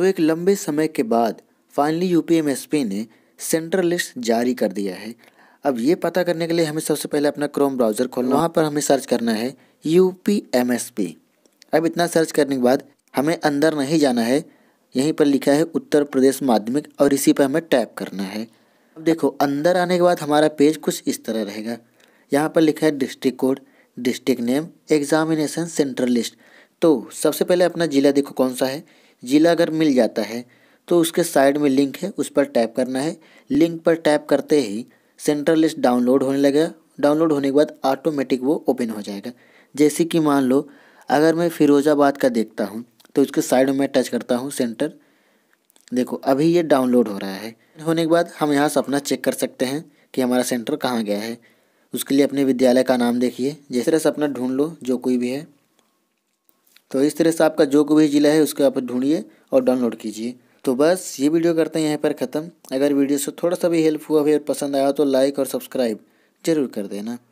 तो एक लंबे समय के बाद फाइनली पी ने सेंट्रल लिस्ट जारी कर दिया है अब ये पता करने के लिए हमें सबसे पहले अपना क्रोम ब्राउज़र खोलना वहाँ पर हमें सर्च करना है यू अब इतना सर्च करने के बाद हमें अंदर नहीं जाना है यहीं पर लिखा है उत्तर प्रदेश माध्यमिक और इसी पर हमें टैप करना है अब देखो अंदर आने के बाद हमारा पेज कुछ इस तरह रहेगा यहाँ पर लिखा है district code district name examination central list तो सबसे पहले अपना ज़िला देखो कौन सा है जिला अगर मिल जाता है तो उसके साइड में लिंक है उस पर टैप करना है लिंक पर टैप करते ही सेंट्रल लिस्ट डाउनलोड होने लगेगा डाउनलोड होने के बाद ऑटोमेटिक वो ओपन हो जाएगा जैसे कि मान लो अगर मैं फिरोजाबाद का देखता हूँ तो उसके साइड में टच करता हूँ सेंटर देखो अभी ये डाउनलोड हो रहा है होने के बाद हम यहाँ से अपना चेक कर सकते हैं कि हमारा सेंटर कहाँ गया है उसके लिए अपने विद्यालय का नाम देखिए जैसे सपना ढूंढ लो जो कोई भी है तो इस तरह से आपका जो कोई भी ज़िला है उसको आप ढूंढिए और डाउनलोड कीजिए तो बस ये वीडियो करते हैं यहाँ पर ख़त्म अगर वीडियो से थोड़ा सा भी हेल्प हुआ भी और पसंद आया तो लाइक और सब्सक्राइब ज़रूर कर देना